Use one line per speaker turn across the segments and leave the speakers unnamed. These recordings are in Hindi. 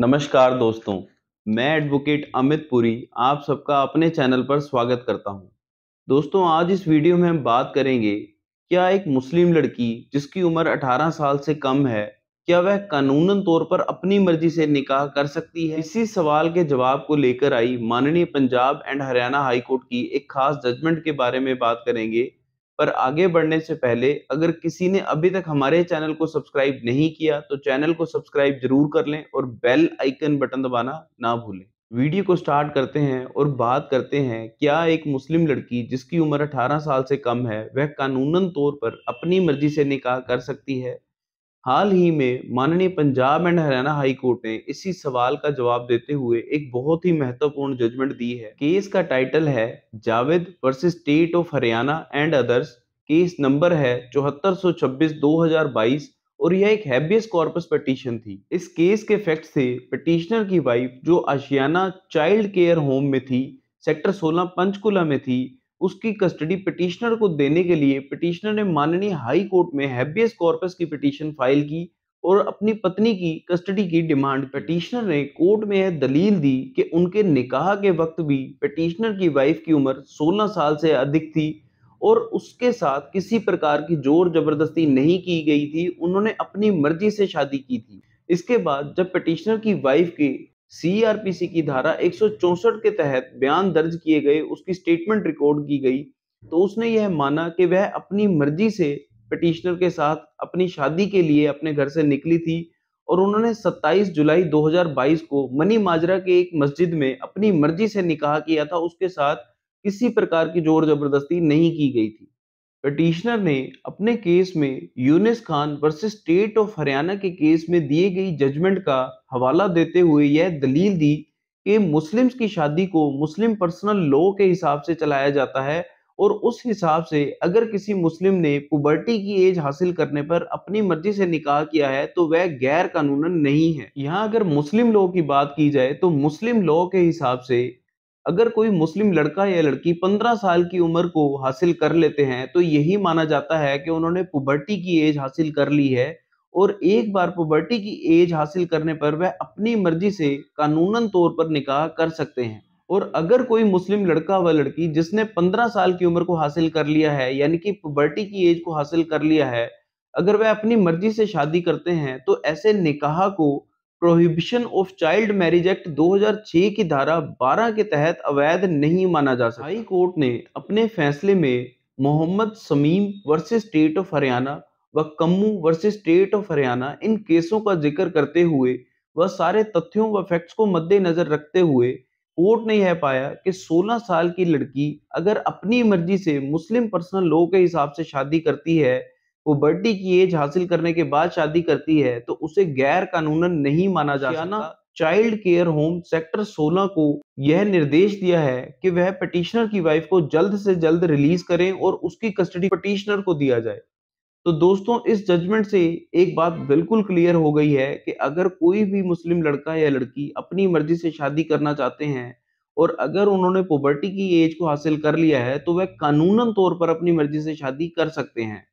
नमस्कार दोस्तों मैं एडवोकेट अमित पुरी आप सबका अपने चैनल पर स्वागत करता हूं। दोस्तों आज इस वीडियो में हम बात करेंगे क्या एक मुस्लिम लड़की जिसकी उम्र 18 साल से कम है क्या वह कानूनन तौर पर अपनी मर्जी से निकाह कर सकती है इसी सवाल के जवाब को लेकर आई माननीय पंजाब एंड हरियाणा हाईकोर्ट की एक खास जजमेंट के बारे में बात करेंगे पर आगे बढ़ने से पहले अगर किसी ने अभी तक हमारे चैनल को सब्सक्राइब नहीं किया तो चैनल को सब्सक्राइब जरूर कर लें और बेल आइकन बटन दबाना ना भूलें वीडियो को स्टार्ट करते हैं और बात करते हैं क्या एक मुस्लिम लड़की जिसकी उम्र 18 साल से कम है वह कानूनन तौर पर अपनी मर्जी से निकाह कर सकती है हाल ही में माननीय Punjab and Haryana high court ने इसी सवाल का जवाब देते हुए एक बहुत ही महत्वपूर्ण जजमेंट दी है केस का टाइटल है Javed versus state of Haryana and others case number है चौहत्तर सौ छब्बीस दो हजार बाईस और यह एक हैबियस कॉर्पस पटिशन थी इस केस के फैक्ट से पटिशनर की वाइफ जो आशियाना चाइल्ड केयर होम में थी सेक्टर सोलह पंचकुला में थी उसकी कस्टडी पिटिशनर को देने के लिए पिटिशनर ने माननीय हाई कोर्ट में हैबियस कॉर्पस की पिटिशन फाइल की और अपनी पत्नी की कस्टडी की डिमांड पिटिशनर ने कोर्ट में यह दलील दी कि उनके निकाह के वक्त भी पिटिशनर की वाइफ की उम्र 16 साल से अधिक थी और उसके साथ किसी प्रकार की जोर जबरदस्ती नहीं की गई थी उन्होंने अपनी मर्जी से शादी की थी इसके बाद जब पिटिशनर की वाइफ के सीआरपीसी की धारा एक के तहत बयान दर्ज किए गए उसकी स्टेटमेंट रिकॉर्ड की गई तो उसने यह माना कि वह अपनी मर्जी से पटिशनर के साथ अपनी शादी के लिए अपने घर से निकली थी और उन्होंने 27 जुलाई 2022 को मनी माजरा के एक मस्जिद में अपनी मर्जी से निकाह किया था उसके साथ किसी प्रकार की जोर जबरदस्ती नहीं की गई थी पटिशनर ने अपने केस में Younis Khan versus state of Haryana के केस में दिए गई जजमेंट का हवाला देते हुए यह दलील दी कि मुस्लिम्स की शादी को मुस्लिम पर्सनल लॉ के हिसाब से चलाया जाता है और उस हिसाब से अगर किसी मुस्लिम ने पुबर्टी की एज हासिल करने पर अपनी मर्जी से निकाह किया है तो वह गैर कानूनन नहीं है यहाँ अगर मुस्लिम लॉ की बात की जाए तो मुस्लिम लॉ के हिसाब से अगर कोई मुस्लिम लड़का या लड़की 15 साल की उम्र को हासिल कर लेते हैं तो यही माना जाता है कि उन्होंने पुबर्टी की एज हासिल कर ली है और एक बार पुबर्टी की एज हासिल करने पर वह अपनी मर्जी से कानूनन तौर पर निकाह कर सकते हैं और अगर कोई मुस्लिम लड़का व लड़की जिसने 15 साल की उम्र को हासिल कर लिया है यानी कि पुबर्टी की एज को हासिल कर लिया है अगर वह अपनी मर्जी से शादी करते हैं तो ऐसे निकाह को prohibition of child marriage act 2006 की धारा 12 के तहत अवैध नहीं माना जा सकता हाई कोर्ट ने अपने फैसले में Mohammad Samim versus state of Haryana व Kammu versus state of Haryana इन केसों का जिक्र करते हुए व सारे तथ्यों व फैक्ट्स को मद्देनजर रखते हुए कोर्ट ने यह पाया कि 16 साल की लड़की अगर अपनी मर्जी से मुस्लिम पर्सनल लॉ के हिसाब से शादी करती है उबर्टी की एज हासिल करने के बाद शादी करती है तो उसे गैर कानूनन नहीं माना जा सकता चाइल्ड केयर होम सेक्टर 16 को यह निर्देश दिया है कि वह पटिशनर की वाइफ को जल्द से जल्द रिलीज करें और उसकी कस्टडी पटिशनर को दिया जाए तो दोस्तों इस जजमेंट से एक बात बिल्कुल क्लियर हो गई है कि अगर कोई भी मुस्लिम लड़का या लड़की अपनी मर्जी से शादी करना चाहते हैं और अगर उन्होंने पोबर्टी की एज को हासिल कर लिया है तो वह कानूनन तौर पर अपनी मर्जी से शादी कर सकते हैं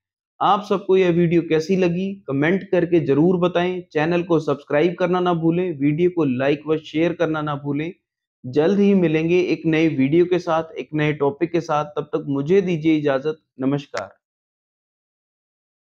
आप सबको यह वीडियो कैसी लगी कमेंट करके जरूर बताएं चैनल को सब्सक्राइब करना ना भूलें वीडियो को लाइक व शेयर करना ना भूलें जल्द ही मिलेंगे एक नए वीडियो के साथ एक नए टॉपिक के साथ तब तक मुझे दीजिए इजाजत नमस्कार